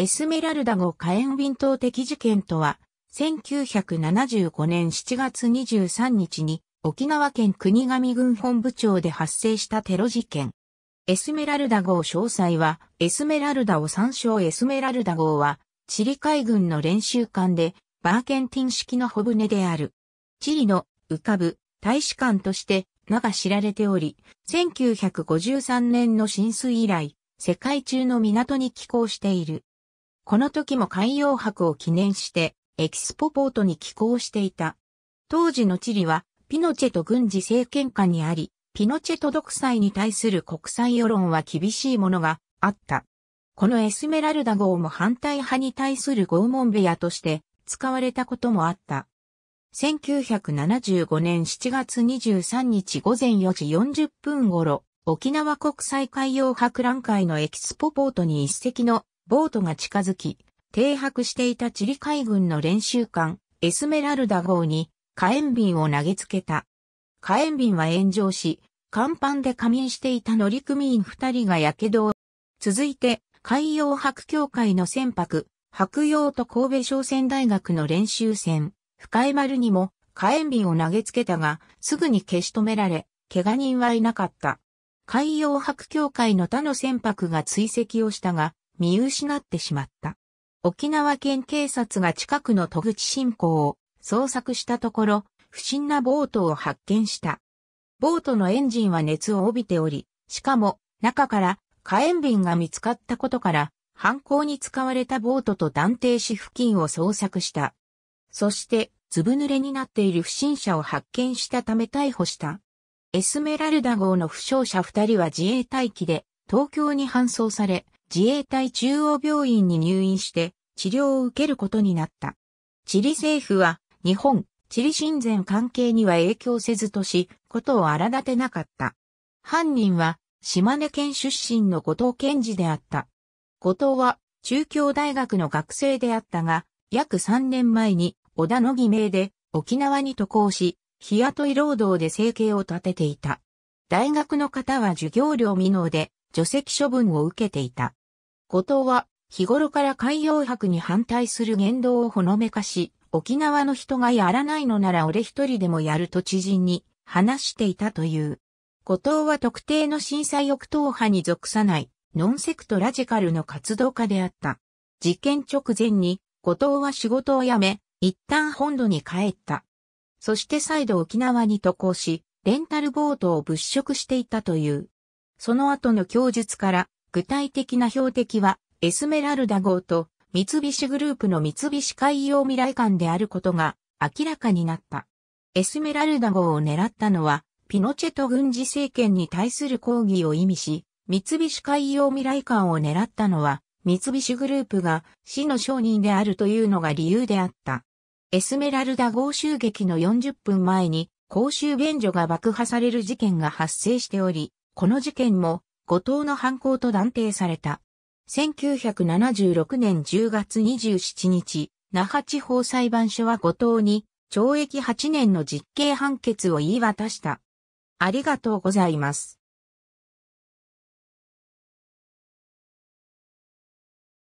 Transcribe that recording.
エスメラルダ号火炎瓶投的事件とは、1975年7月23日に沖縄県国頭郡本部長で発生したテロ事件。エスメラルダ号詳細は、エスメラルダを参照エスメラルダ号は、チリ海軍の練習艦で、バーケンティン式の小船である。チリの浮かぶ大使館として名が知られており、1953年の浸水以来、世界中の港に寄港している。この時も海洋博を記念してエキスポポートに寄港していた。当時のチリはピノチェと軍事政権下にあり、ピノチェと独裁に対する国際世論は厳しいものがあった。このエスメラルダ号も反対派に対する拷問部屋として使われたこともあった。1975年7月23日午前4時40分頃、沖縄国際海洋博覧会のエキスポポートに一隻のボートが近づき、停泊していたチリ海軍の練習艦、エスメラルダ号に火炎瓶を投げつけた。火炎瓶は炎上し、甲板で仮眠していた乗組員二人が火傷を。続いて、海洋博協会の船舶、白洋と神戸商船大学の練習船、深江丸にも火炎瓶を投げつけたが、すぐに消し止められ、怪我人はいなかった。海洋博協会の他の船舶が追跡をしたが、見失ってしまった。沖縄県警察が近くの戸口新港を捜索したところ、不審なボートを発見した。ボートのエンジンは熱を帯びており、しかも中から火炎瓶が見つかったことから、犯行に使われたボートと断定し付近を捜索した。そして、ずぶ濡れになっている不審者を発見したため逮捕した。エスメラルダ号の負傷者二人は自衛隊機で東京に搬送され、自衛隊中央病院に入院して治療を受けることになった。チリ政府は日本、チリ親善関係には影響せずとし、ことを荒立てなかった。犯人は島根県出身の後藤健二であった。後藤は中京大学の学生であったが、約3年前に小田の偽名で沖縄に渡航し、日雇い労働で生計を立てていた。大学の方は授業料未納で除籍処分を受けていた。後藤は日頃から海洋博に反対する言動をほのめかし、沖縄の人がやらないのなら俺一人でもやると知人に話していたという。後藤は特定の震災翼党派に属さないノンセクトラジカルの活動家であった。事件直前に後藤は仕事を辞め、一旦本土に帰った。そして再度沖縄に渡航し、レンタルボートを物色していたという。その後の供述から、具体的な標的は、エスメラルダ号と三菱グループの三菱海洋未来館であることが明らかになった。エスメラルダ号を狙ったのは、ピノチェト軍事政権に対する抗議を意味し、三菱海洋未来館を狙ったのは、三菱グループが死の商人であるというのが理由であった。エスメラルダ号襲撃の40分前に公衆便所が爆破される事件が発生しており、この事件も後藤の犯行と断定された。1976年10月27日、那覇地方裁判所は後藤に懲役8年の実刑判決を言い渡した。ありがとうございます。